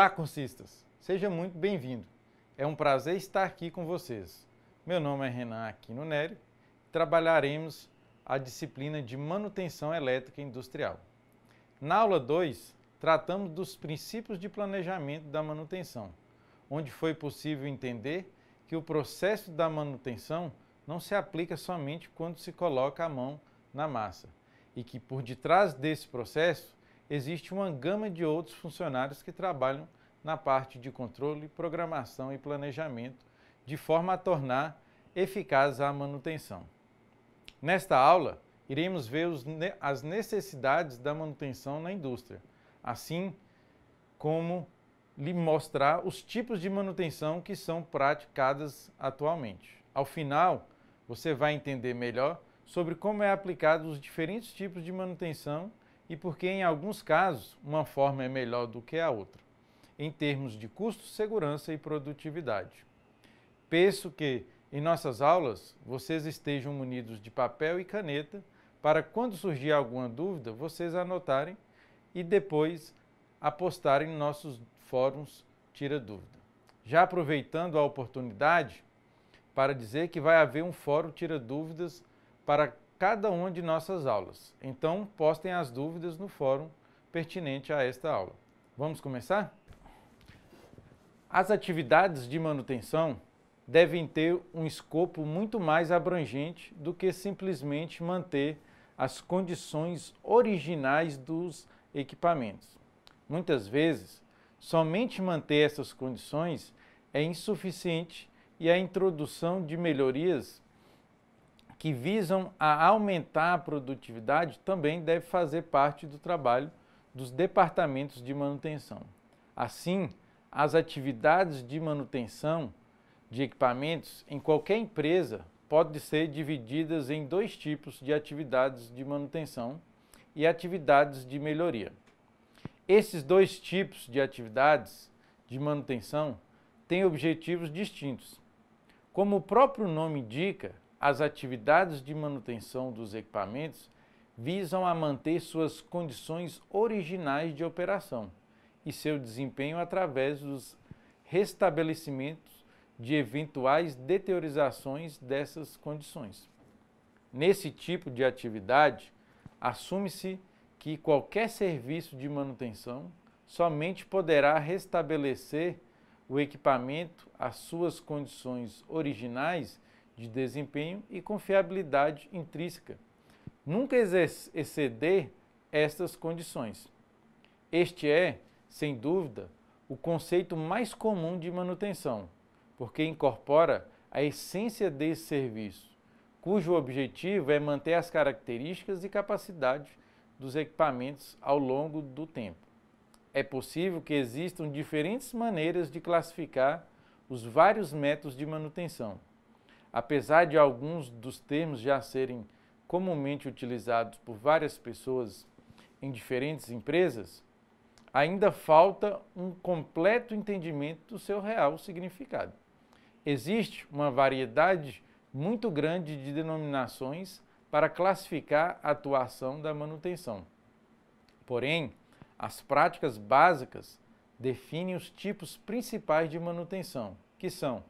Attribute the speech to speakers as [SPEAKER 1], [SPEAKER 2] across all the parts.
[SPEAKER 1] Olá, cursistas! Seja muito bem-vindo. É um prazer estar aqui com vocês. Meu nome é Renan Aquino Nery. Trabalharemos a disciplina de Manutenção Elétrica Industrial. Na aula 2, tratamos dos princípios de planejamento da manutenção, onde foi possível entender que o processo da manutenção não se aplica somente quando se coloca a mão na massa e que por detrás desse processo existe uma gama de outros funcionários que trabalham na parte de controle, programação e planejamento, de forma a tornar eficaz a manutenção. Nesta aula, iremos ver os, as necessidades da manutenção na indústria, assim como lhe mostrar os tipos de manutenção que são praticadas atualmente. Ao final, você vai entender melhor sobre como é aplicado os diferentes tipos de manutenção e porque, em alguns casos, uma forma é melhor do que a outra, em termos de custo, segurança e produtividade. Penso que, em nossas aulas, vocês estejam munidos de papel e caneta para, quando surgir alguma dúvida, vocês anotarem e depois apostarem em nossos fóruns Tira Dúvida. Já aproveitando a oportunidade para dizer que vai haver um fórum Tira Dúvidas para cada uma de nossas aulas. Então, postem as dúvidas no fórum pertinente a esta aula. Vamos começar? As atividades de manutenção devem ter um escopo muito mais abrangente do que simplesmente manter as condições originais dos equipamentos. Muitas vezes, somente manter essas condições é insuficiente e a introdução de melhorias que visam a aumentar a produtividade também deve fazer parte do trabalho dos departamentos de manutenção. Assim, as atividades de manutenção de equipamentos em qualquer empresa podem ser divididas em dois tipos de atividades de manutenção e atividades de melhoria. Esses dois tipos de atividades de manutenção têm objetivos distintos. Como o próprio nome indica, as atividades de manutenção dos equipamentos visam a manter suas condições originais de operação e seu desempenho através dos restabelecimentos de eventuais deteriorizações dessas condições. Nesse tipo de atividade, assume-se que qualquer serviço de manutenção somente poderá restabelecer o equipamento às suas condições originais de desempenho e confiabilidade intrínseca. Nunca exceder estas condições. Este é, sem dúvida, o conceito mais comum de manutenção, porque incorpora a essência desse serviço, cujo objetivo é manter as características e capacidades dos equipamentos ao longo do tempo. É possível que existam diferentes maneiras de classificar os vários métodos de manutenção apesar de alguns dos termos já serem comumente utilizados por várias pessoas em diferentes empresas, ainda falta um completo entendimento do seu real significado. Existe uma variedade muito grande de denominações para classificar a atuação da manutenção. Porém, as práticas básicas definem os tipos principais de manutenção, que são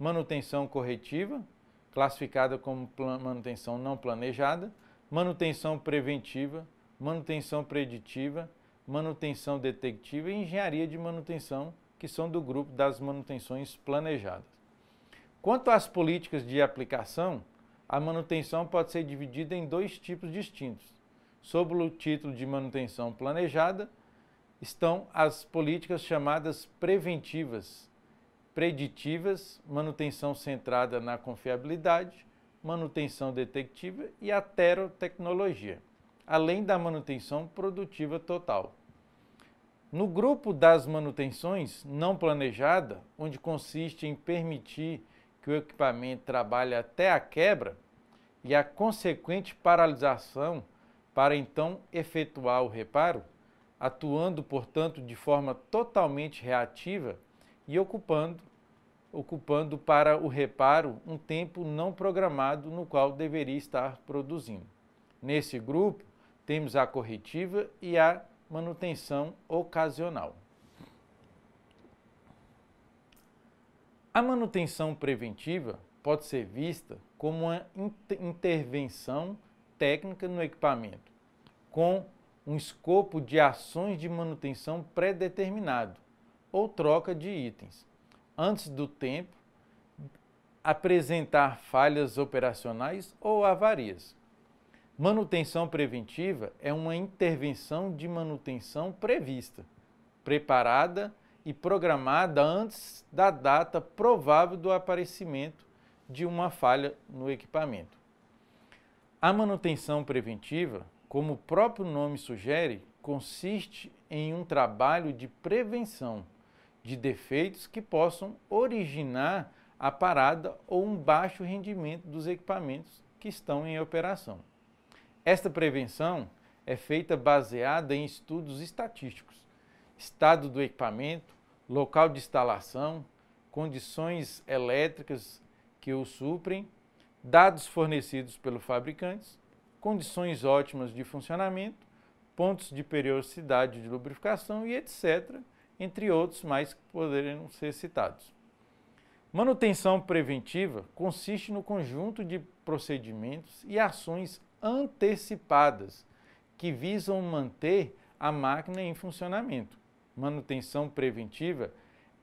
[SPEAKER 1] manutenção corretiva, classificada como manutenção não planejada, manutenção preventiva, manutenção preditiva, manutenção detectiva e engenharia de manutenção, que são do grupo das manutenções planejadas. Quanto às políticas de aplicação, a manutenção pode ser dividida em dois tipos distintos. Sob o título de manutenção planejada, estão as políticas chamadas preventivas, preditivas, manutenção centrada na confiabilidade, manutenção detectiva e aterotecnologia, além da manutenção produtiva total. No grupo das manutenções não planejada, onde consiste em permitir que o equipamento trabalhe até a quebra e a consequente paralisação para então efetuar o reparo, atuando, portanto, de forma totalmente reativa, e ocupando, ocupando para o reparo um tempo não programado no qual deveria estar produzindo. Nesse grupo, temos a corretiva e a manutenção ocasional. A manutenção preventiva pode ser vista como uma intervenção técnica no equipamento, com um escopo de ações de manutenção pré-determinado, ou troca de itens. Antes do tempo, apresentar falhas operacionais ou avarias. Manutenção preventiva é uma intervenção de manutenção prevista, preparada e programada antes da data provável do aparecimento de uma falha no equipamento. A manutenção preventiva, como o próprio nome sugere, consiste em um trabalho de prevenção de defeitos que possam originar a parada ou um baixo rendimento dos equipamentos que estão em operação. Esta prevenção é feita baseada em estudos estatísticos, estado do equipamento, local de instalação, condições elétricas que o suprem, dados fornecidos pelos fabricantes, condições ótimas de funcionamento, pontos de periodicidade de lubrificação e etc entre outros mais que poderiam ser citados. Manutenção preventiva consiste no conjunto de procedimentos e ações antecipadas que visam manter a máquina em funcionamento. Manutenção preventiva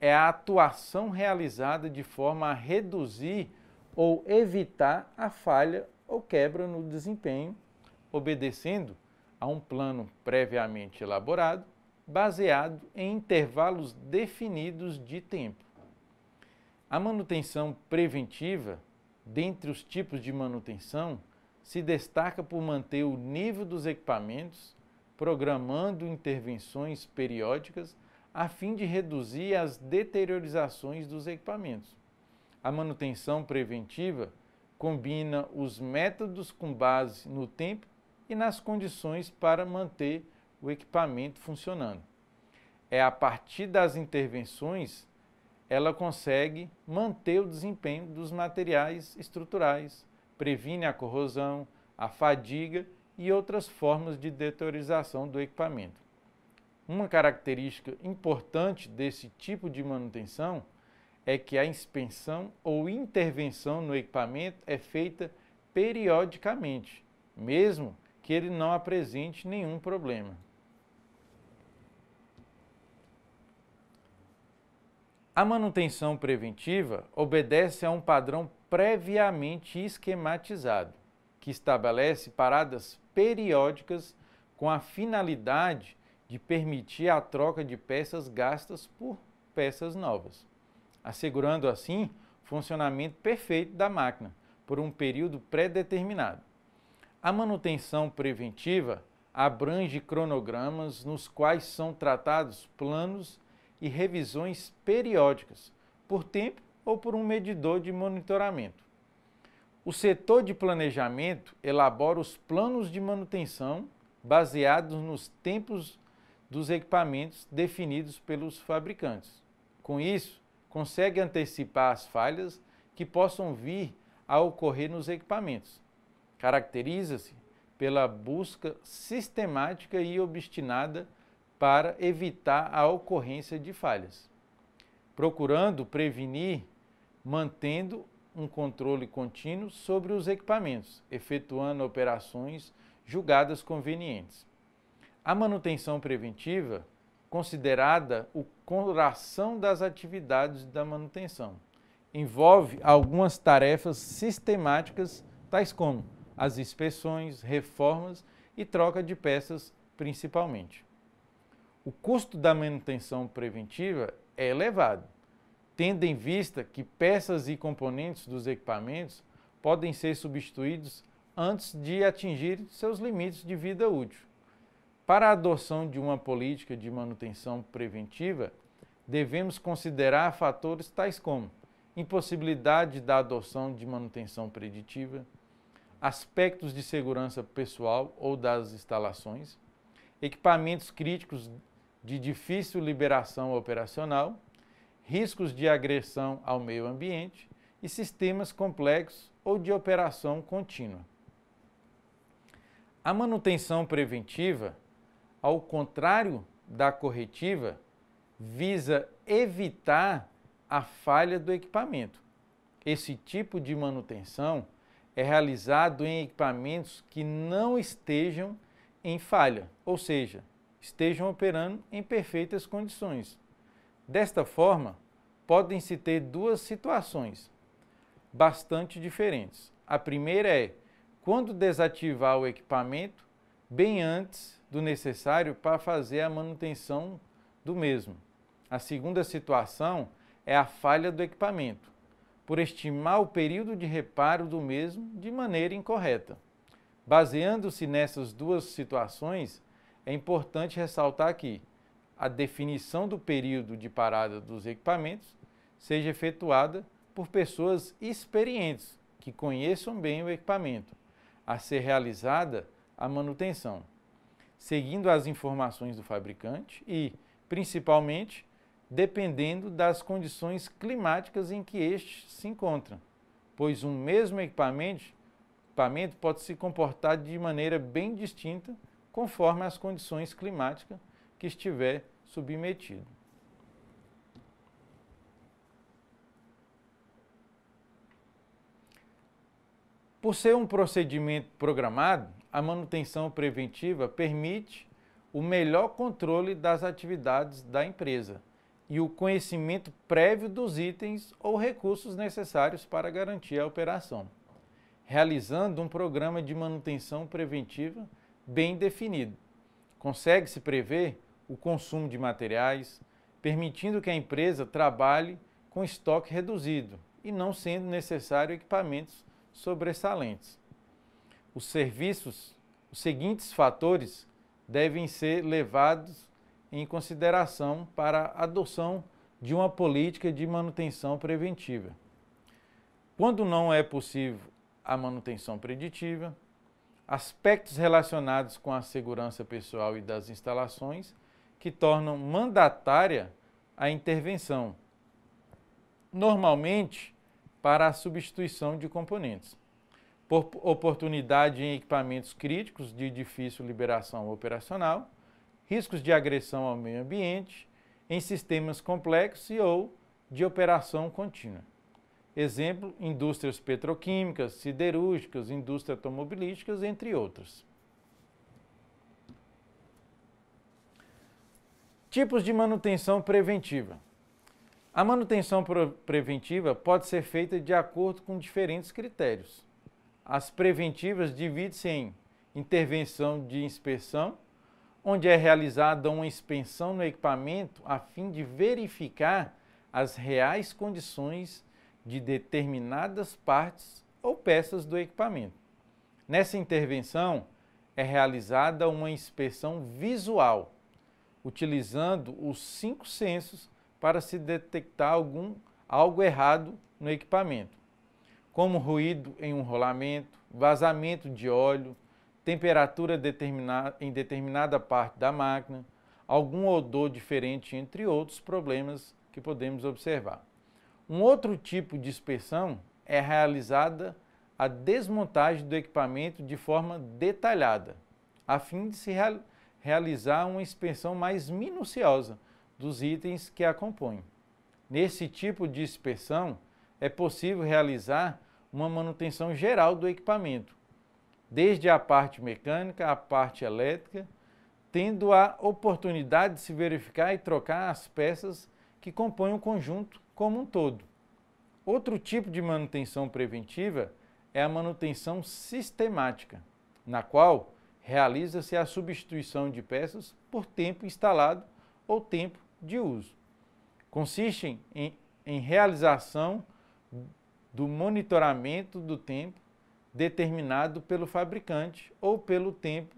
[SPEAKER 1] é a atuação realizada de forma a reduzir ou evitar a falha ou quebra no desempenho, obedecendo a um plano previamente elaborado baseado em intervalos definidos de tempo. A manutenção preventiva, dentre os tipos de manutenção, se destaca por manter o nível dos equipamentos, programando intervenções periódicas a fim de reduzir as deteriorizações dos equipamentos. A manutenção preventiva combina os métodos com base no tempo e nas condições para manter o equipamento funcionando. É a partir das intervenções ela consegue manter o desempenho dos materiais estruturais, previne a corrosão, a fadiga e outras formas de deteriorização do equipamento. Uma característica importante desse tipo de manutenção é que a inspeção ou intervenção no equipamento é feita periodicamente, mesmo que ele não apresente nenhum problema. A manutenção preventiva obedece a um padrão previamente esquematizado, que estabelece paradas periódicas com a finalidade de permitir a troca de peças gastas por peças novas, assegurando assim o funcionamento perfeito da máquina por um período pré-determinado. A manutenção preventiva abrange cronogramas nos quais são tratados planos e revisões periódicas, por tempo ou por um medidor de monitoramento. O setor de planejamento elabora os planos de manutenção baseados nos tempos dos equipamentos definidos pelos fabricantes. Com isso, consegue antecipar as falhas que possam vir a ocorrer nos equipamentos. Caracteriza-se pela busca sistemática e obstinada para evitar a ocorrência de falhas, procurando prevenir, mantendo um controle contínuo sobre os equipamentos, efetuando operações julgadas convenientes. A manutenção preventiva, considerada o coração das atividades da manutenção, envolve algumas tarefas sistemáticas, tais como as inspeções, reformas e troca de peças, principalmente o custo da manutenção preventiva é elevado, tendo em vista que peças e componentes dos equipamentos podem ser substituídos antes de atingir seus limites de vida útil. Para a adoção de uma política de manutenção preventiva, devemos considerar fatores tais como impossibilidade da adoção de manutenção preditiva, aspectos de segurança pessoal ou das instalações, equipamentos críticos de difícil liberação operacional, riscos de agressão ao meio ambiente e sistemas complexos ou de operação contínua. A manutenção preventiva, ao contrário da corretiva, visa evitar a falha do equipamento. Esse tipo de manutenção é realizado em equipamentos que não estejam em falha, ou seja, estejam operando em perfeitas condições. Desta forma, podem-se ter duas situações bastante diferentes. A primeira é quando desativar o equipamento bem antes do necessário para fazer a manutenção do mesmo. A segunda situação é a falha do equipamento, por estimar o período de reparo do mesmo de maneira incorreta. Baseando-se nessas duas situações, é importante ressaltar que a definição do período de parada dos equipamentos seja efetuada por pessoas experientes que conheçam bem o equipamento, a ser realizada a manutenção, seguindo as informações do fabricante e, principalmente, dependendo das condições climáticas em que este se encontra, pois um mesmo equipamento, equipamento pode se comportar de maneira bem distinta conforme as condições climáticas que estiver submetido. Por ser um procedimento programado, a manutenção preventiva permite o melhor controle das atividades da empresa e o conhecimento prévio dos itens ou recursos necessários para garantir a operação, realizando um programa de manutenção preventiva bem definido. Consegue-se prever o consumo de materiais, permitindo que a empresa trabalhe com estoque reduzido e não sendo necessário equipamentos sobressalentes. Os serviços, os seguintes fatores devem ser levados em consideração para a adoção de uma política de manutenção preventiva. Quando não é possível a manutenção preditiva, aspectos relacionados com a segurança pessoal e das instalações que tornam mandatária a intervenção, normalmente para a substituição de componentes, por oportunidade em equipamentos críticos de difícil liberação operacional, riscos de agressão ao meio ambiente, em sistemas complexos e ou de operação contínua. Exemplo, indústrias petroquímicas, siderúrgicas, indústrias automobilísticas, entre outras. Tipos de manutenção preventiva. A manutenção preventiva pode ser feita de acordo com diferentes critérios. As preventivas dividem-se em intervenção de inspeção, onde é realizada uma inspeção no equipamento a fim de verificar as reais condições de determinadas partes ou peças do equipamento. Nessa intervenção é realizada uma inspeção visual, utilizando os cinco sensos para se detectar algum algo errado no equipamento, como ruído em um rolamento, vazamento de óleo, temperatura determinada em determinada parte da máquina, algum odor diferente, entre outros problemas que podemos observar. Um outro tipo de inspeção é realizada a desmontagem do equipamento de forma detalhada, a fim de se real, realizar uma inspeção mais minuciosa dos itens que a compõem. Nesse tipo de inspeção, é possível realizar uma manutenção geral do equipamento, desde a parte mecânica à parte elétrica, tendo a oportunidade de se verificar e trocar as peças que compõem o conjunto como um todo. Outro tipo de manutenção preventiva é a manutenção sistemática, na qual realiza-se a substituição de peças por tempo instalado ou tempo de uso. Consistem em, em realização do monitoramento do tempo determinado pelo fabricante ou pelo tempo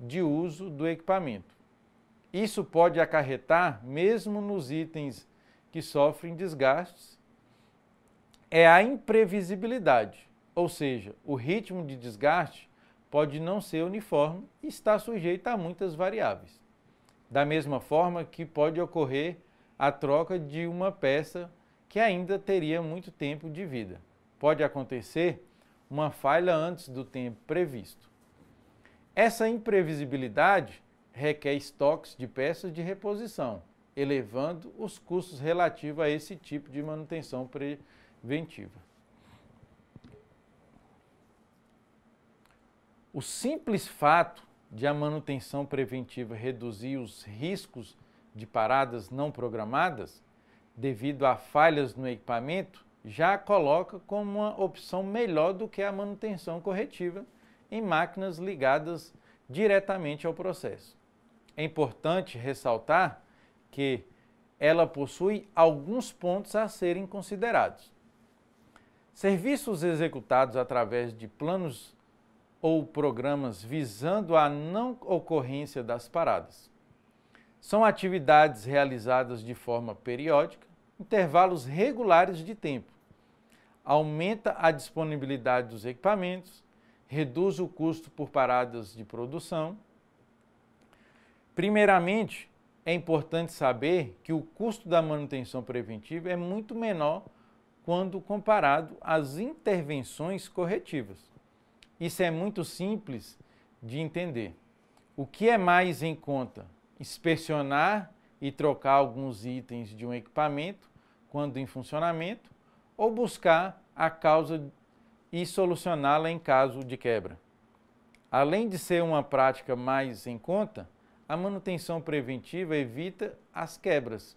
[SPEAKER 1] de uso do equipamento. Isso pode acarretar, mesmo nos itens que sofrem desgastes é a imprevisibilidade, ou seja, o ritmo de desgaste pode não ser uniforme e está sujeito a muitas variáveis. Da mesma forma que pode ocorrer a troca de uma peça que ainda teria muito tempo de vida. Pode acontecer uma falha antes do tempo previsto. Essa imprevisibilidade requer estoques de peças de reposição, elevando os custos relativos a esse tipo de manutenção preventiva. O simples fato de a manutenção preventiva reduzir os riscos de paradas não programadas, devido a falhas no equipamento, já a coloca como uma opção melhor do que a manutenção corretiva em máquinas ligadas diretamente ao processo. É importante ressaltar que ela possui alguns pontos a serem considerados. Serviços executados através de planos ou programas visando a não ocorrência das paradas. São atividades realizadas de forma periódica, intervalos regulares de tempo. Aumenta a disponibilidade dos equipamentos, reduz o custo por paradas de produção. Primeiramente, é importante saber que o custo da manutenção preventiva é muito menor quando comparado às intervenções corretivas. Isso é muito simples de entender. O que é mais em conta? Inspecionar e trocar alguns itens de um equipamento quando em funcionamento ou buscar a causa e solucioná-la em caso de quebra. Além de ser uma prática mais em conta, a manutenção preventiva evita as quebras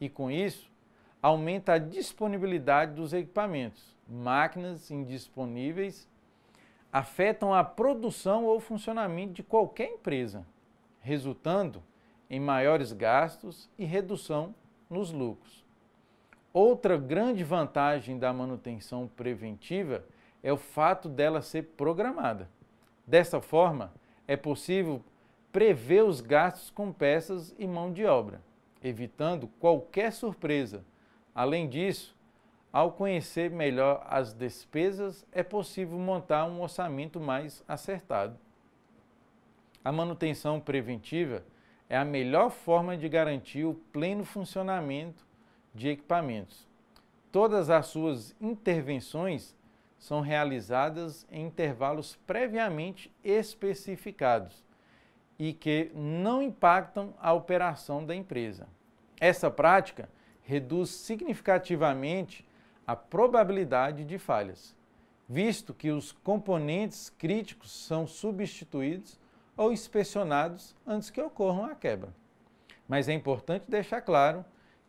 [SPEAKER 1] e, com isso, aumenta a disponibilidade dos equipamentos. Máquinas indisponíveis afetam a produção ou funcionamento de qualquer empresa, resultando em maiores gastos e redução nos lucros. Outra grande vantagem da manutenção preventiva é o fato dela ser programada. Dessa forma, é possível prevê os gastos com peças e mão de obra, evitando qualquer surpresa. Além disso, ao conhecer melhor as despesas, é possível montar um orçamento mais acertado. A manutenção preventiva é a melhor forma de garantir o pleno funcionamento de equipamentos. Todas as suas intervenções são realizadas em intervalos previamente especificados e que não impactam a operação da empresa. Essa prática reduz significativamente a probabilidade de falhas, visto que os componentes críticos são substituídos ou inspecionados antes que ocorram a quebra. Mas é importante deixar claro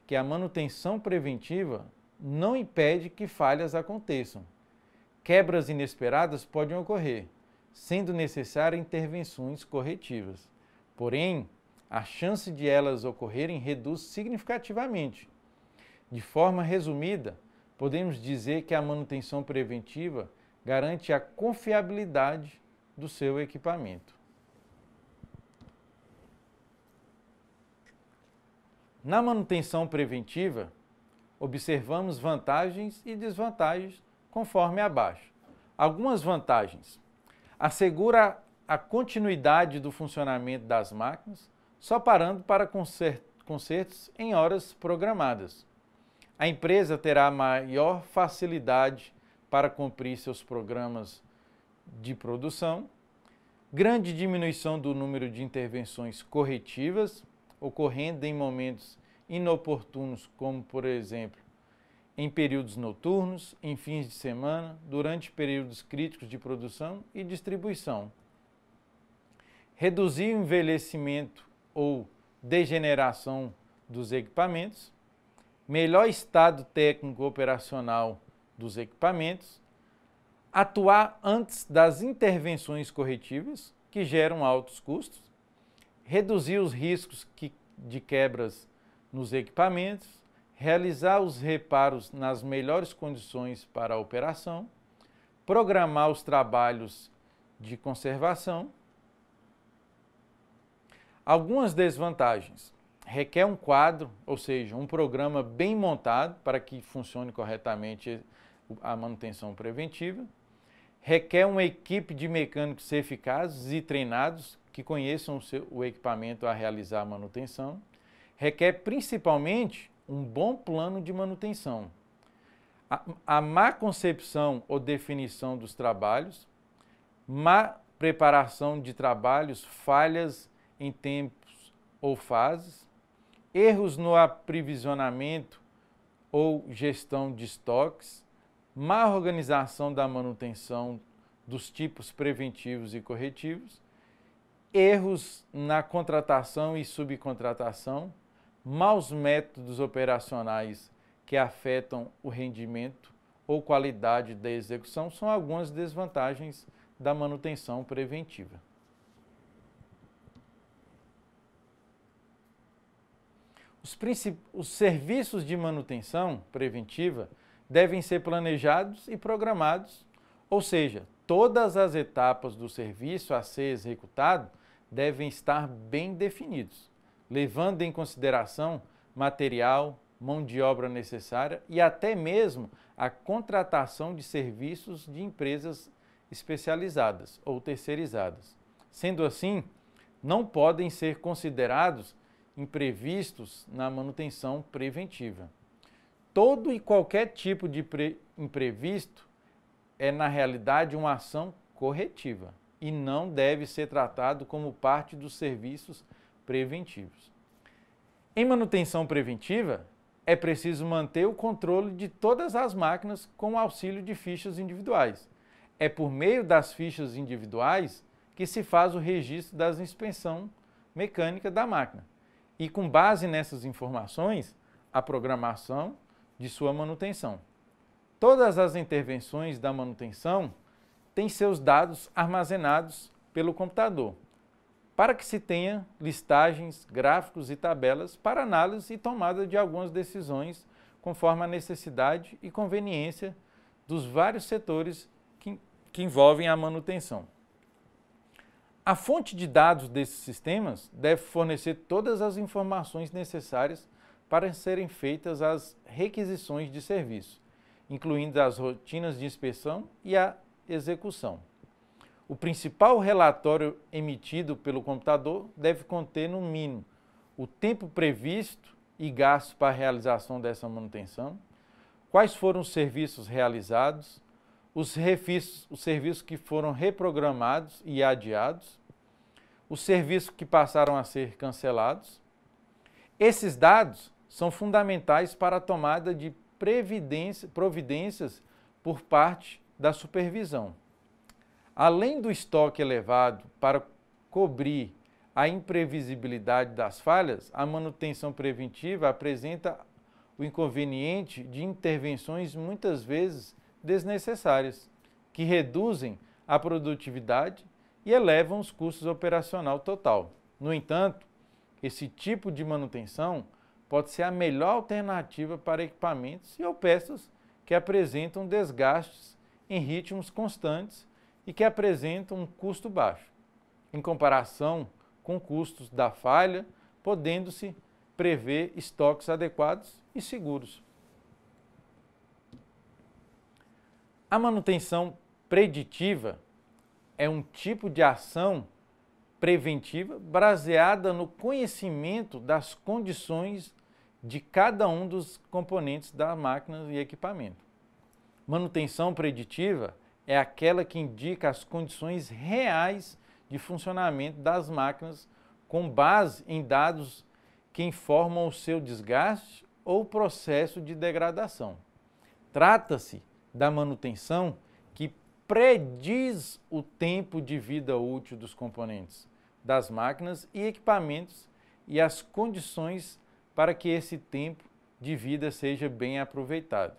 [SPEAKER 1] que a manutenção preventiva não impede que falhas aconteçam. Quebras inesperadas podem ocorrer, sendo necessárias intervenções corretivas. Porém, a chance de elas ocorrerem reduz significativamente. De forma resumida, podemos dizer que a manutenção preventiva garante a confiabilidade do seu equipamento. Na manutenção preventiva, observamos vantagens e desvantagens conforme abaixo. Algumas vantagens: assegura a continuidade do funcionamento das máquinas, só parando para concertos em horas programadas. A empresa terá maior facilidade para cumprir seus programas de produção, grande diminuição do número de intervenções corretivas, ocorrendo em momentos inoportunos, como por exemplo em períodos noturnos, em fins de semana, durante períodos críticos de produção e distribuição. Reduzir o envelhecimento ou degeneração dos equipamentos, melhor estado técnico operacional dos equipamentos, atuar antes das intervenções corretivas, que geram altos custos, reduzir os riscos de quebras nos equipamentos, realizar os reparos nas melhores condições para a operação, programar os trabalhos de conservação. Algumas desvantagens. Requer um quadro, ou seja, um programa bem montado para que funcione corretamente a manutenção preventiva. Requer uma equipe de mecânicos eficazes e treinados que conheçam o, seu, o equipamento a realizar a manutenção. Requer principalmente um bom plano de manutenção, a, a má concepção ou definição dos trabalhos, má preparação de trabalhos, falhas em tempos ou fases, erros no aprovisionamento ou gestão de estoques, má organização da manutenção dos tipos preventivos e corretivos, erros na contratação e subcontratação, maus métodos operacionais que afetam o rendimento ou qualidade da execução são algumas desvantagens da manutenção preventiva. Os, os, serviços de manutenção preventiva devem ser planejados e programados, ou seja, todas as etapas do serviço a ser executado devem estar bem definidos levando em consideração material, mão de obra necessária e até mesmo a contratação de serviços de empresas especializadas ou terceirizadas. Sendo assim, não podem ser considerados imprevistos na manutenção preventiva. Todo e qualquer tipo de imprevisto é, na realidade, uma ação corretiva e não deve ser tratado como parte dos serviços preventivos. Em manutenção preventiva, é preciso manter o controle de todas as máquinas com o auxílio de fichas individuais. É por meio das fichas individuais que se faz o registro das inspeção mecânica da máquina. E com base nessas informações, a programação de sua manutenção. Todas as intervenções da manutenção têm seus dados armazenados pelo computador para que se tenha listagens, gráficos e tabelas para análise e tomada de algumas decisões conforme a necessidade e conveniência dos vários setores que, que envolvem a manutenção. A fonte de dados desses sistemas deve fornecer todas as informações necessárias para serem feitas as requisições de serviço, incluindo as rotinas de inspeção e a execução o principal relatório emitido pelo computador deve conter, no mínimo, o tempo previsto e gasto para a realização dessa manutenção, quais foram os serviços realizados, os, refis, os serviços que foram reprogramados e adiados, os serviços que passaram a ser cancelados. Esses dados são fundamentais para a tomada de providências por parte da supervisão. Além do estoque elevado para cobrir a imprevisibilidade das falhas, a manutenção preventiva apresenta o inconveniente de intervenções muitas vezes desnecessárias, que reduzem a produtividade e elevam os custos operacional total. No entanto, esse tipo de manutenção pode ser a melhor alternativa para equipamentos e ou peças que apresentam desgastes em ritmos constantes e que apresentam um custo baixo, em comparação com custos da falha, podendo-se prever estoques adequados e seguros. A manutenção preditiva é um tipo de ação preventiva baseada no conhecimento das condições de cada um dos componentes da máquina e equipamento. Manutenção preditiva é aquela que indica as condições reais de funcionamento das máquinas com base em dados que informam o seu desgaste ou processo de degradação. Trata-se da manutenção que prediz o tempo de vida útil dos componentes das máquinas e equipamentos e as condições para que esse tempo de vida seja bem aproveitado.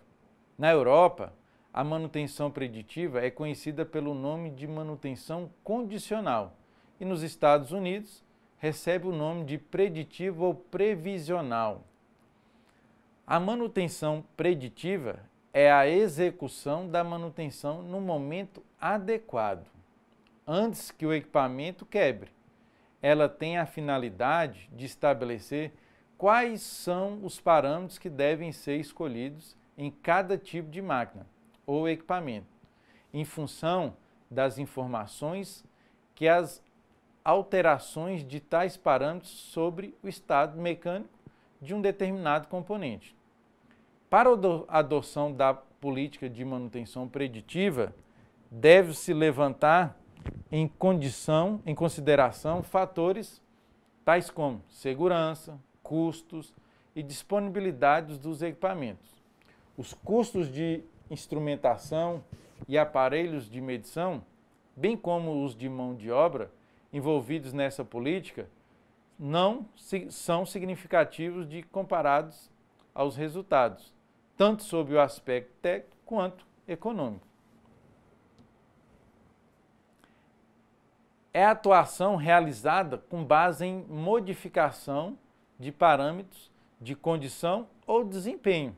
[SPEAKER 1] Na Europa, a manutenção preditiva é conhecida pelo nome de manutenção condicional e nos Estados Unidos recebe o nome de preditivo ou previsional. A manutenção preditiva é a execução da manutenção no momento adequado, antes que o equipamento quebre. Ela tem a finalidade de estabelecer quais são os parâmetros que devem ser escolhidos em cada tipo de máquina ou equipamento, em função das informações que as alterações de tais parâmetros sobre o estado mecânico de um determinado componente. Para a adoção da política de manutenção preditiva, deve-se levantar em condição, em consideração fatores tais como segurança, custos e disponibilidades dos equipamentos. Os custos de instrumentação e aparelhos de medição, bem como os de mão de obra envolvidos nessa política, não são significativos de comparados aos resultados, tanto sob o aspecto técnico quanto econômico. É a atuação realizada com base em modificação de parâmetros de condição ou desempenho,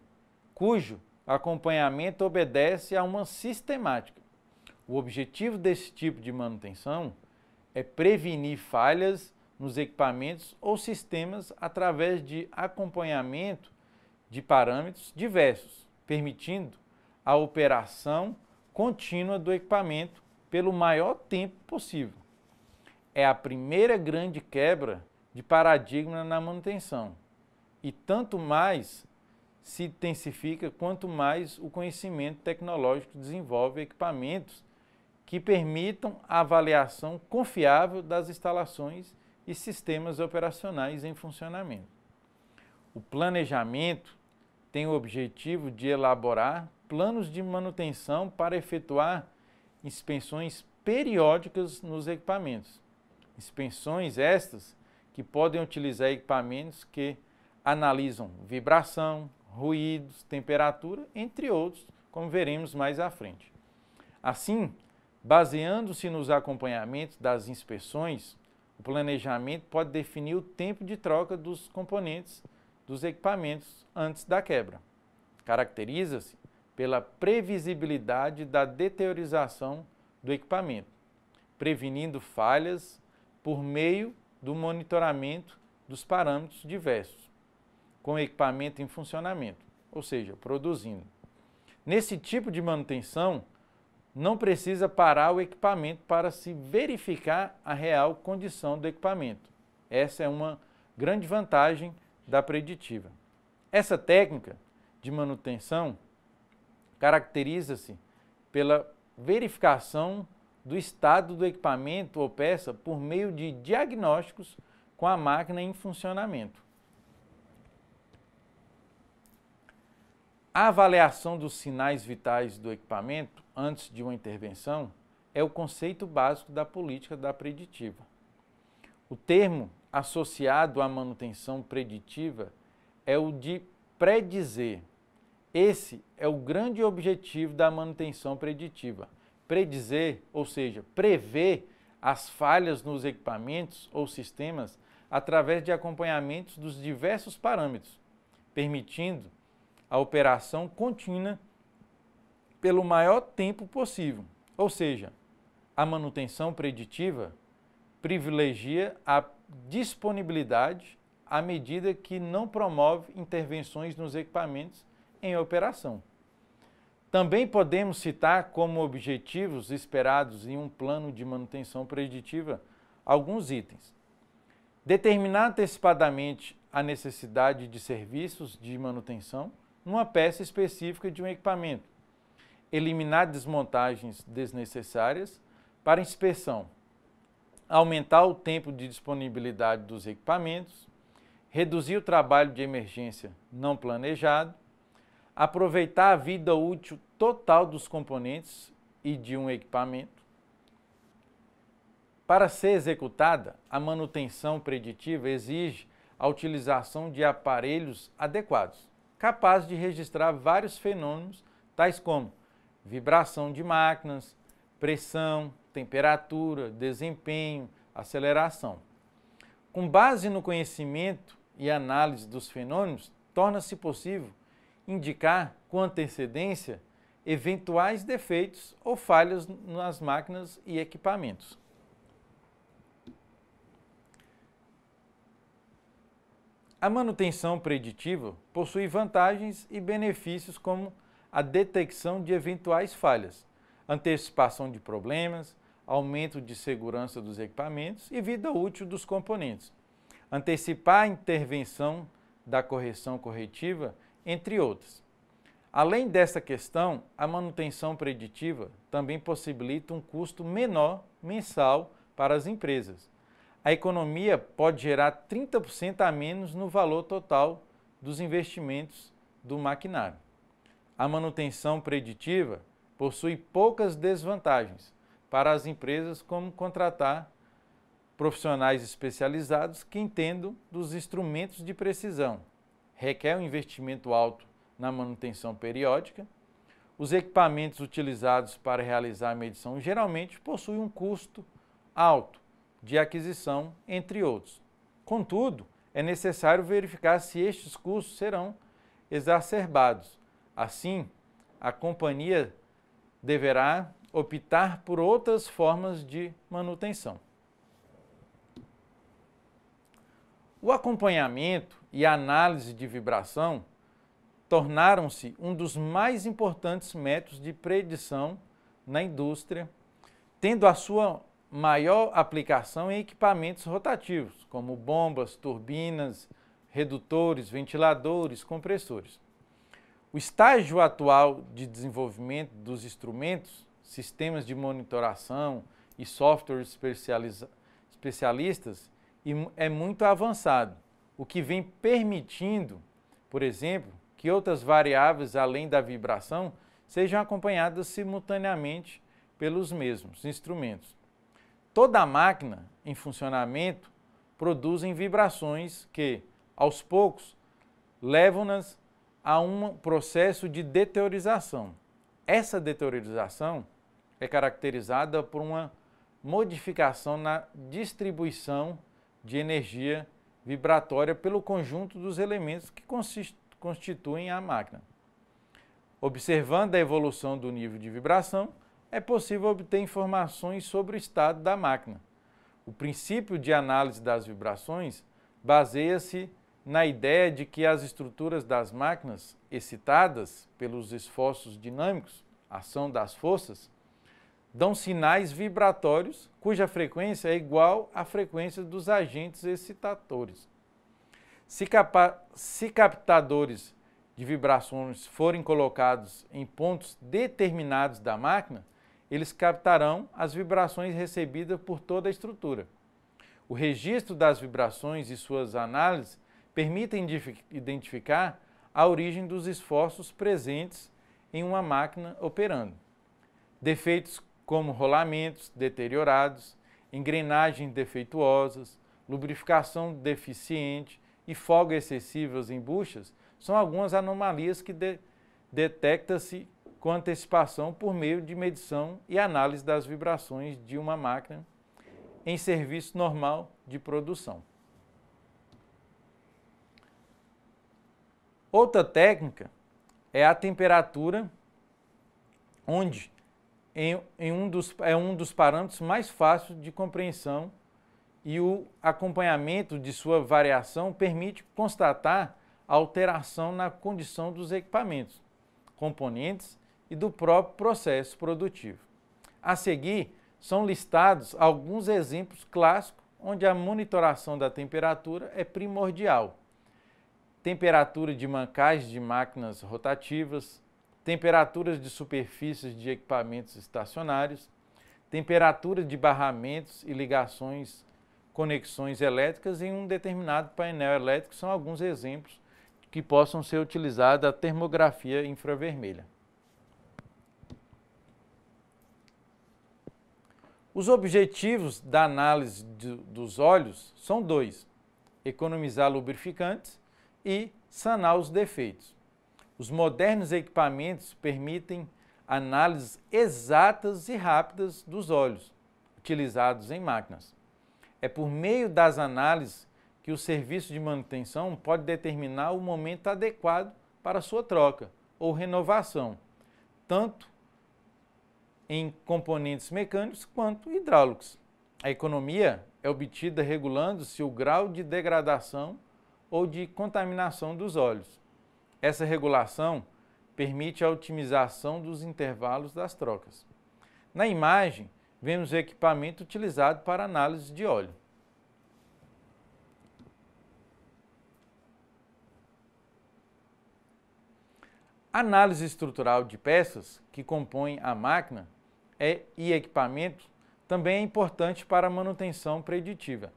[SPEAKER 1] cujo acompanhamento obedece a uma sistemática. O objetivo desse tipo de manutenção é prevenir falhas nos equipamentos ou sistemas através de acompanhamento de parâmetros diversos, permitindo a operação contínua do equipamento pelo maior tempo possível. É a primeira grande quebra de paradigma na manutenção, e tanto mais se intensifica quanto mais o conhecimento tecnológico desenvolve equipamentos que permitam a avaliação confiável das instalações e sistemas operacionais em funcionamento. O planejamento tem o objetivo de elaborar planos de manutenção para efetuar inspeções periódicas nos equipamentos. Inspeções estas que podem utilizar equipamentos que analisam vibração, ruídos, temperatura, entre outros, como veremos mais à frente. Assim, baseando-se nos acompanhamentos das inspeções, o planejamento pode definir o tempo de troca dos componentes dos equipamentos antes da quebra. Caracteriza-se pela previsibilidade da deteriorização do equipamento, prevenindo falhas por meio do monitoramento dos parâmetros diversos com equipamento em funcionamento, ou seja, produzindo. Nesse tipo de manutenção, não precisa parar o equipamento para se verificar a real condição do equipamento. Essa é uma grande vantagem da preditiva. Essa técnica de manutenção caracteriza-se pela verificação do estado do equipamento ou peça por meio de diagnósticos com a máquina em funcionamento. A avaliação dos sinais vitais do equipamento antes de uma intervenção é o conceito básico da política da preditiva. O termo associado à manutenção preditiva é o de predizer. Esse é o grande objetivo da manutenção preditiva. Predizer, ou seja, prever as falhas nos equipamentos ou sistemas através de acompanhamentos dos diversos parâmetros, permitindo a operação contínua pelo maior tempo possível. Ou seja, a manutenção preditiva privilegia a disponibilidade à medida que não promove intervenções nos equipamentos em operação. Também podemos citar como objetivos esperados em um plano de manutenção preditiva alguns itens. Determinar antecipadamente a necessidade de serviços de manutenção, numa peça específica de um equipamento. Eliminar desmontagens desnecessárias para inspeção. Aumentar o tempo de disponibilidade dos equipamentos. Reduzir o trabalho de emergência não planejado. Aproveitar a vida útil total dos componentes e de um equipamento. Para ser executada, a manutenção preditiva exige a utilização de aparelhos adequados capaz de registrar vários fenômenos, tais como vibração de máquinas, pressão, temperatura, desempenho, aceleração. Com base no conhecimento e análise dos fenômenos, torna-se possível indicar com antecedência eventuais defeitos ou falhas nas máquinas e equipamentos. A manutenção preditiva possui vantagens e benefícios como a detecção de eventuais falhas, antecipação de problemas, aumento de segurança dos equipamentos e vida útil dos componentes, antecipar a intervenção da correção corretiva, entre outras. Além dessa questão, a manutenção preditiva também possibilita um custo menor mensal para as empresas, a economia pode gerar 30% a menos no valor total dos investimentos do maquinário. A manutenção preditiva possui poucas desvantagens para as empresas, como contratar profissionais especializados que entendam dos instrumentos de precisão. Requer um investimento alto na manutenção periódica. Os equipamentos utilizados para realizar a medição geralmente possuem um custo alto de aquisição, entre outros. Contudo, é necessário verificar se estes custos serão exacerbados. Assim, a companhia deverá optar por outras formas de manutenção. O acompanhamento e a análise de vibração tornaram-se um dos mais importantes métodos de predição na indústria, tendo a sua maior aplicação em equipamentos rotativos, como bombas, turbinas, redutores, ventiladores, compressores. O estágio atual de desenvolvimento dos instrumentos, sistemas de monitoração e softwares especialistas é muito avançado, o que vem permitindo, por exemplo, que outras variáveis além da vibração sejam acompanhadas simultaneamente pelos mesmos instrumentos toda máquina em funcionamento produzem vibrações que, aos poucos, levam-nas a um processo de deteriorização. Essa deteriorização é caracterizada por uma modificação na distribuição de energia vibratória pelo conjunto dos elementos que constituem a máquina. Observando a evolução do nível de vibração, é possível obter informações sobre o estado da máquina. O princípio de análise das vibrações baseia-se na ideia de que as estruturas das máquinas, excitadas pelos esforços dinâmicos, ação das forças, dão sinais vibratórios cuja frequência é igual à frequência dos agentes excitadores. Se, se captadores de vibrações forem colocados em pontos determinados da máquina, eles captarão as vibrações recebidas por toda a estrutura. O registro das vibrações e suas análises permitem identificar a origem dos esforços presentes em uma máquina operando. Defeitos como rolamentos deteriorados, engrenagens defeituosas, lubrificação deficiente e folga excessivas em buchas são algumas anomalias que de detecta-se com antecipação por meio de medição e análise das vibrações de uma máquina em serviço normal de produção. Outra técnica é a temperatura, onde em, em um dos, é um dos parâmetros mais fáceis de compreensão e o acompanhamento de sua variação permite constatar alteração na condição dos equipamentos, componentes e do próprio processo produtivo. A seguir, são listados alguns exemplos clássicos onde a monitoração da temperatura é primordial. Temperatura de mancais de máquinas rotativas, temperaturas de superfícies de equipamentos estacionários, temperatura de barramentos e ligações, conexões elétricas em um determinado painel elétrico são alguns exemplos que possam ser utilizados a termografia infravermelha. Os objetivos da análise de, dos óleos são dois: economizar lubrificantes e sanar os defeitos. Os modernos equipamentos permitem análises exatas e rápidas dos óleos utilizados em máquinas. É por meio das análises que o serviço de manutenção pode determinar o momento adequado para sua troca ou renovação, tanto em componentes mecânicos quanto hidráulicos. A economia é obtida regulando-se o grau de degradação ou de contaminação dos óleos. Essa regulação permite a otimização dos intervalos das trocas. Na imagem, vemos o equipamento utilizado para análise de óleo. Análise estrutural de peças que compõem a máquina é, e equipamentos também é importante para a manutenção preditiva.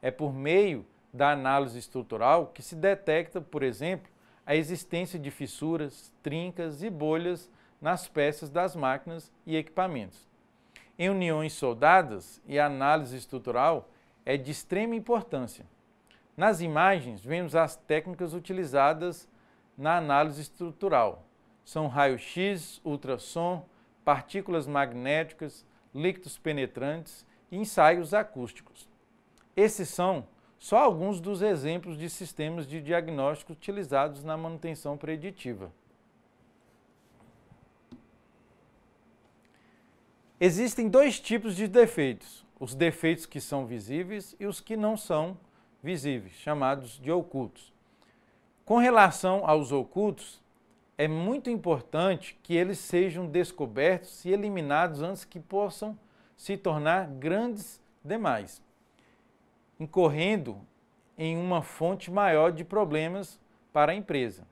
[SPEAKER 1] É por meio da análise estrutural que se detecta, por exemplo, a existência de fissuras, trincas e bolhas nas peças das máquinas e equipamentos. Em uniões soldadas e análise estrutural é de extrema importância. Nas imagens, vemos as técnicas utilizadas na análise estrutural. São raio-x, ultrassom, partículas magnéticas, líquidos penetrantes e ensaios acústicos. Esses são só alguns dos exemplos de sistemas de diagnóstico utilizados na manutenção preditiva. Existem dois tipos de defeitos: os defeitos que são visíveis e os que não são visíveis, chamados de ocultos. Com relação aos ocultos, é muito importante que eles sejam descobertos e eliminados antes que possam se tornar grandes demais, incorrendo em uma fonte maior de problemas para a empresa.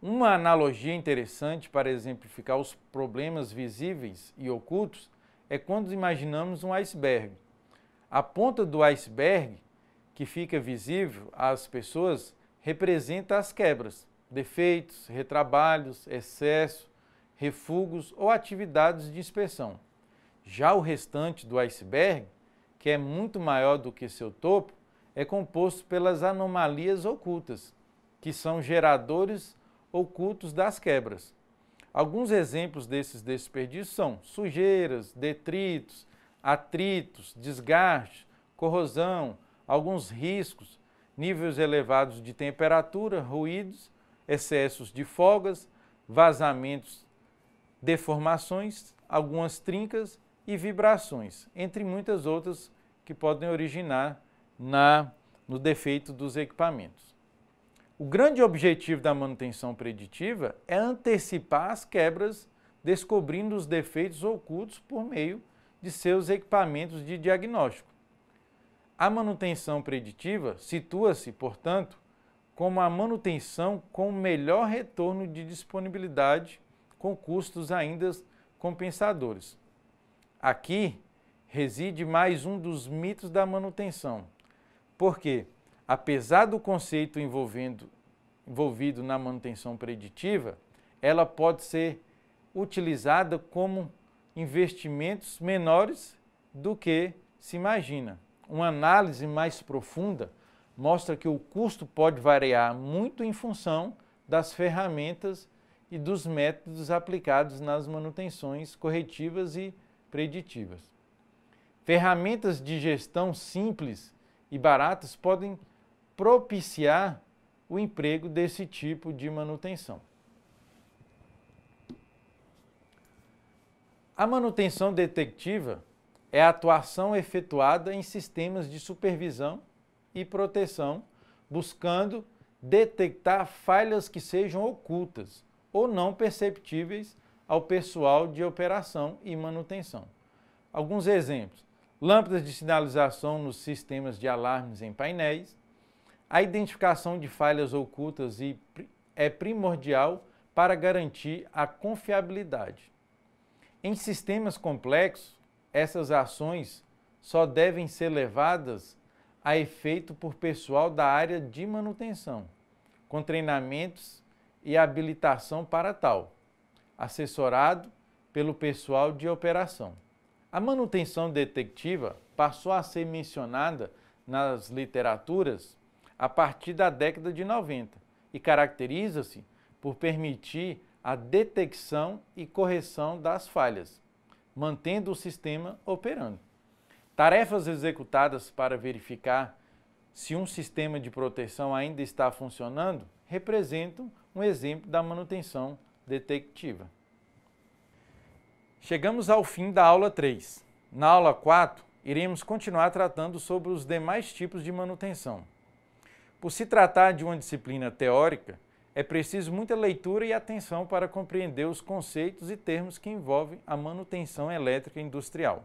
[SPEAKER 1] Uma analogia interessante para exemplificar os problemas visíveis e ocultos é quando imaginamos um iceberg. A ponta do iceberg, que fica visível às pessoas, representa as quebras defeitos, retrabalhos, excesso, refugos ou atividades de inspeção. Já o restante do iceberg, que é muito maior do que seu topo, é composto pelas anomalias ocultas, que são geradores ocultos das quebras. Alguns exemplos desses desperdícios são sujeiras, detritos, atritos, desgaste, corrosão, alguns riscos, níveis elevados de temperatura, ruídos excessos de folgas, vazamentos, deformações, algumas trincas e vibrações, entre muitas outras que podem originar na, no defeito dos equipamentos. O grande objetivo da manutenção preditiva é antecipar as quebras, descobrindo os defeitos ocultos por meio de seus equipamentos de diagnóstico. A manutenção preditiva situa-se, portanto, como a manutenção com melhor retorno de disponibilidade, com custos ainda compensadores. Aqui reside mais um dos mitos da manutenção, porque, apesar do conceito envolvido na manutenção preditiva, ela pode ser utilizada como investimentos menores do que se imagina. Uma análise mais profunda mostra que o custo pode variar muito em função das ferramentas e dos métodos aplicados nas manutenções corretivas e preditivas. Ferramentas de gestão simples e baratas podem propiciar o emprego desse tipo de manutenção. A manutenção detectiva é a atuação efetuada em sistemas de supervisão e proteção, buscando detectar falhas que sejam ocultas ou não perceptíveis ao pessoal de operação e manutenção. Alguns exemplos: lâmpadas de sinalização nos sistemas de alarmes em painéis. A identificação de falhas ocultas é primordial para garantir a confiabilidade. Em sistemas complexos, essas ações só devem ser levadas a efeito por pessoal da área de manutenção, com treinamentos e habilitação para tal, assessorado pelo pessoal de operação. A manutenção detectiva passou a ser mencionada nas literaturas a partir da década de 90 e caracteriza-se por permitir a detecção e correção das falhas, mantendo o sistema operando. Tarefas executadas para verificar se um sistema de proteção ainda está funcionando representam um exemplo da manutenção detectiva. Chegamos ao fim da aula 3. Na aula 4, iremos continuar tratando sobre os demais tipos de manutenção. Por se tratar de uma disciplina teórica, é preciso muita leitura e atenção para compreender os conceitos e termos que envolvem a manutenção elétrica industrial.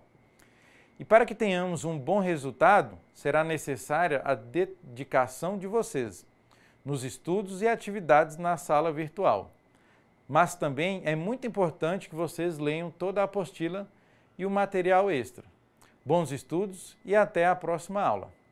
[SPEAKER 1] E para que tenhamos um bom resultado, será necessária a dedicação de vocês nos estudos e atividades na sala virtual. Mas também é muito importante que vocês leiam toda a apostila e o material extra. Bons estudos e até a próxima aula!